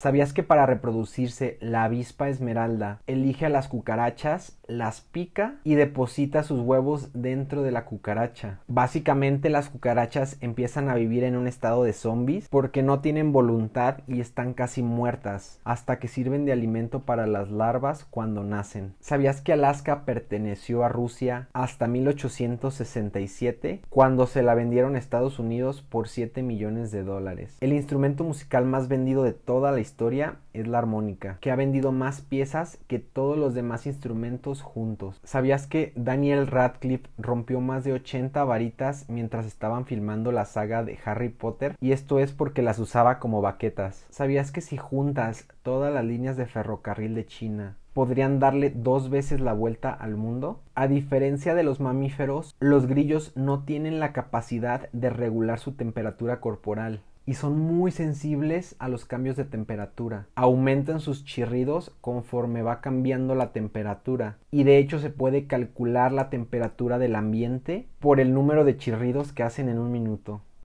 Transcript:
¿Sabías que para reproducirse la avispa esmeralda elige a las cucarachas, las pica y deposita sus huevos dentro de la cucaracha? Básicamente las cucarachas empiezan a vivir en un estado de zombies porque no tienen voluntad y están casi muertas hasta que sirven de alimento para las larvas cuando nacen. ¿Sabías que Alaska perteneció a Rusia hasta 1867 cuando se la vendieron a Estados Unidos por 7 millones de dólares? El instrumento musical más vendido de toda la historia es la armónica, que ha vendido más piezas que todos los demás instrumentos juntos. ¿Sabías que Daniel Radcliffe rompió más de 80 varitas mientras estaban filmando la saga de Harry Potter? Y esto es porque las usaba como baquetas. ¿Sabías que si juntas todas las líneas de ferrocarril de China, podrían darle dos veces la vuelta al mundo. A diferencia de los mamíferos, los grillos no tienen la capacidad de regular su temperatura corporal y son muy sensibles a los cambios de temperatura. Aumentan sus chirridos conforme va cambiando la temperatura y de hecho se puede calcular la temperatura del ambiente por el número de chirridos que hacen en un minuto.